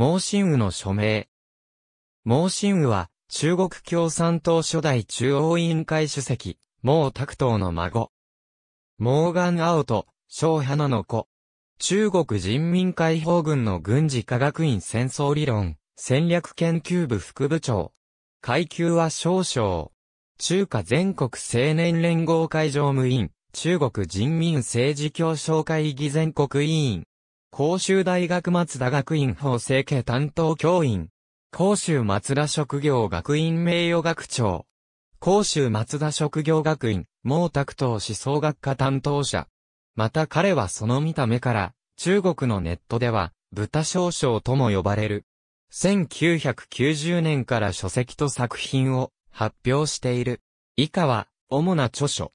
盲信雨の署名。盲信雨は、中国共産党初代中央委員会主席、毛沢東の孫。毛ア青と、小花の子。中国人民解放軍の軍事科学院戦争理論、戦略研究部副部長。階級は少々。中華全国青年連合会常務委員、中国人民政治協商会議全国委員。甲州大学松田学院法制系担当教員。甲州松田職業学院名誉学長。甲州松田職業学院、毛沢東思想学科担当者。また彼はその見た目から、中国のネットでは、豚少将とも呼ばれる。1990年から書籍と作品を発表している。以下は、主な著書。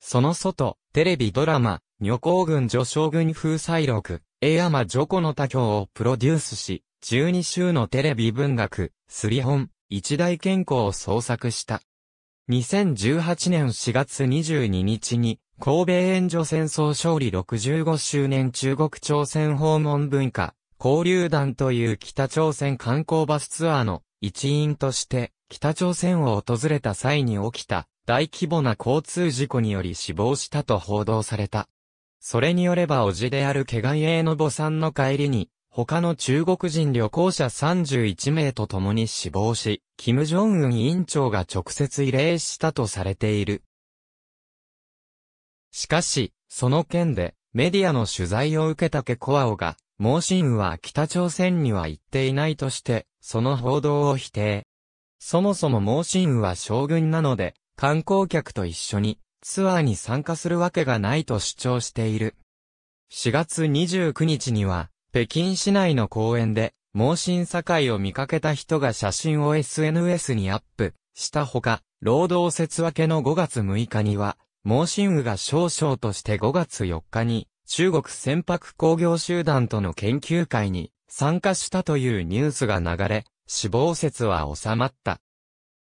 その外、テレビドラマ、女皇軍女将軍風祭録。栄山女子の他教をプロデュースし、12週のテレビ文学、リホ本、一大健康を創作した。2018年4月22日に、神戸援助戦争勝利65周年中国朝鮮訪問文化、交流団という北朝鮮観光バスツアーの一員として、北朝鮮を訪れた際に起きた大規模な交通事故により死亡したと報道された。それによればおじであるケ毛エ英の母さんの帰りに、他の中国人旅行者31名と共に死亡し、金正恩委員長が直接慰霊したとされている。しかし、その件で、メディアの取材を受けたケコアオが、毛新雨は北朝鮮には行っていないとして、その報道を否定。そもそも毛新雨は将軍なので、観光客と一緒にツアーに参加するわけがないと主張している。4月29日には、北京市内の公園で、盲信境を見かけた人が写真を SNS にアップしたほか、労働節明けの5月6日には、盲信雨が少々として5月4日に、中国船舶工業集団との研究会に参加したというニュースが流れ、死亡説は収まった。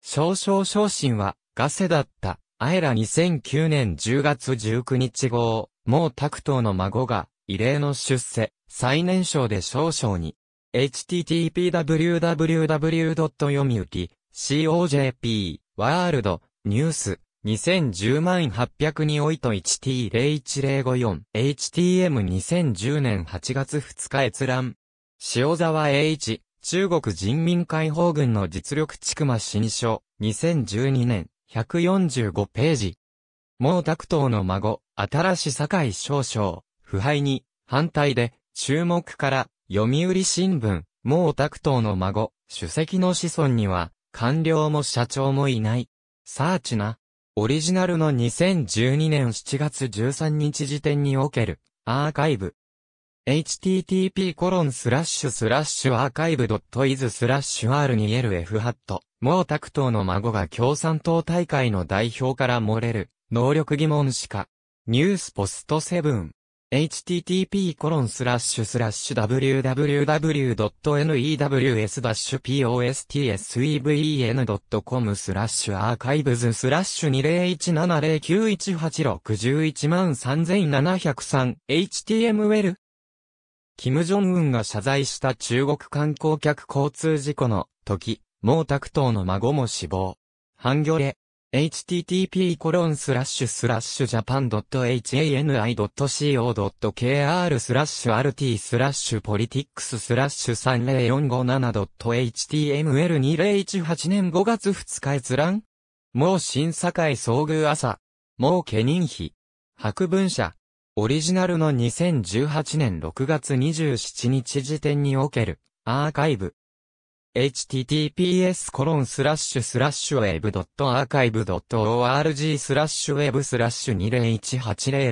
少々昇進は、ガセだった。あえら2009年10月19日号、もう拓刀の孫が、異例の出世、最年少で少々に、h t t p w w w y o m u i c o j p ワールド、ニュース、2010万800においと 1T01054、HTM2010 年8月2日閲覧。塩沢栄一、中国人民解放軍の実力地区間新書、2012年、145ページ。毛沢東の孫、新し坂井少将、腐敗に、反対で、注目から、読売新聞、毛沢東の孫、主席の子孫には、官僚も社長もいない。サーチな。オリジナルの2012年7月13日時点における、アーカイブ。http コロンスラッシュスラッシュアーカイブドットイズスラッシュ R2LF ハット、毛沢東の孫が共産党大会の代表から漏れる、能力疑問しか。ニュースポストセブン。http コロンスラッシュスラッシュ www.news-postseven.com スラッシュアーカイブズスラッシュ201709186113703 html 金正恩が謝罪した中国観光客交通事故の時、毛沢東の孫も死亡。ハンギョレ、http コロンスラッシュスラッシュジャパン .hani.co.kr スラッシュ RT スラッシュポリティックススラッシュ 30457.html2018 年5月2日閲覧もう新査遭遇朝。もう家人費。白文社。オリジナルの2018年6月27日時点におけるアーカイブ。https コロンスラッシュスラッシュ web.archive.org スラッシュウェブスラッシュ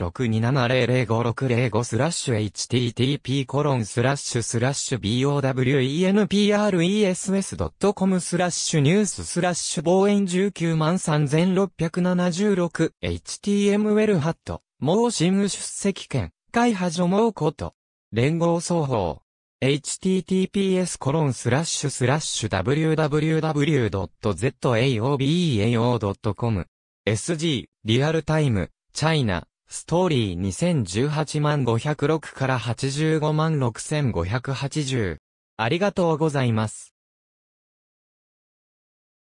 201806270565スラッシュ http コロンスラッシュスラッシュ bowenpress.com スラッシュニューススラッシュ望遠193676 html ハット新信出席権、会派も盲こと、連合双方。https コロンスラッシュスラッシュ www.zaobeo.com SG リアルタイムチャイナストーリー2018万506から85万6580ありがとうございます。